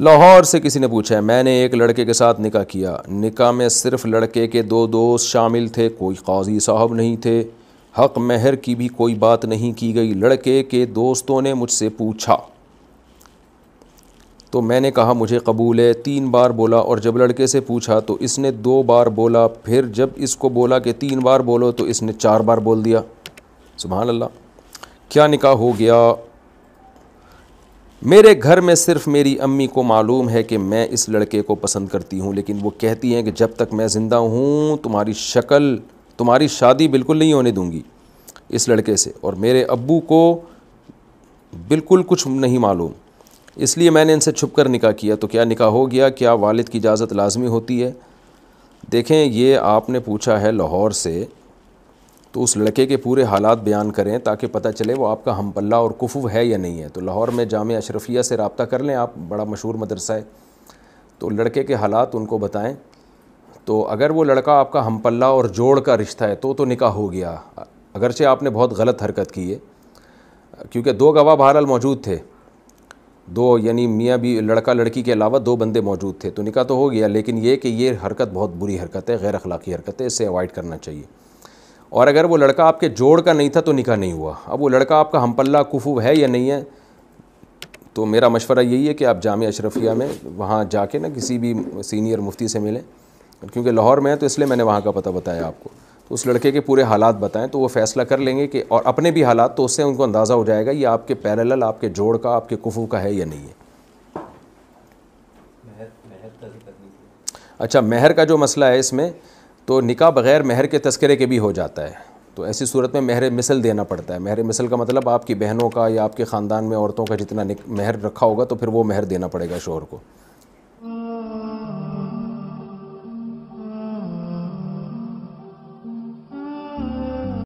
लाहौर से किसी ने पूछा है मैंने एक लड़के के साथ निका किया निका में सिर्फ लड़के के दो दोस्त शामिल थे कोई काजी साहब नहीं थे हक महर की भी कोई बात नहीं की गई लड़के के दोस्तों ने मुझसे पूछा तो मैंने कहा मुझे कबूल है तीन बार बोला और जब लड़के से पूछा तो इसने दो बार बोला फिर जब इसको बोला कि तीन बार बोलो तो इसने चार बार बोल दिया सुबह अल्लाह क्या निका हो गया मेरे घर में सिर्फ मेरी अम्मी को मालूम है कि मैं इस लड़के को पसंद करती हूँ लेकिन वो कहती हैं कि जब तक मैं ज़िंदा हूँ तुम्हारी शक्ल तुम्हारी शादी बिल्कुल नहीं होने दूँगी इस लड़के से और मेरे अबू को बिल्कुल कुछ नहीं मालूम इसलिए मैंने इनसे छुप कर निकाह किया तो क्या निकाह हो गया क्या वालिद की इजाज़त लाजमी होती है देखें ये आपने पूछा है लाहौर से तो उस लड़के के पूरे हालात बयान करें ताकि पता चले वो आपका हम पल्ला और कुफु है या नहीं है तो लाहौर में जाम अशरफिया से रबता कर लें आप बड़ा मशहूर मदरसा है तो लड़के के हालात उनको बताएं तो अगर वो लड़का आपका हम पल्ला और जोड़ का रिश्ता है तो तो निकाह हो गया अगरचे आपने बहुत गलत हरकत की है क्योंकि दो गवाह बहरहाल मौजूद थे दो यानी मियाँ भी लड़का लड़की के अलावा दो बंदे मौजूद थे तो निकाह तो हो गया लेकिन ये कि ये हरकत बहुत बुरी हरकत है गैर अखलाक़ी हरकत है इसे अवॉइड करना चाहिए और अगर वो लड़का आपके जोड़ का नहीं था तो निका नहीं हुआ अब वो लड़का आपका हम पल्ला कुफू है या नहीं है तो मेरा मशवरा यही है कि आप जाम अशरफिया में वहाँ जाके ना किसी भी सीनियर मुफ्ती से मिलें क्योंकि लाहौर में है तो इसलिए मैंने वहाँ का पता बताया आपको तो उस लड़के के पूरे हालात बताएं तो वो फैसला कर लेंगे कि और अपने भी हालात तो उससे उनको अंदाज़ा हो जाएगा ये आपके पैरेलल आपके जोड़ का आपके कुफू का है या नहीं है अच्छा महर का जो मसला है इसमें तो निका बग़ैर महर के तस्करे के भी हो जाता है तो ऐसी सूरत में महर मिसल देना पड़ता है महर मिसल का मतलब आपकी बहनों का या आपके ख़ानदान में औरतों का जितना महर रखा होगा तो फिर वो महर देना पड़ेगा शोहर को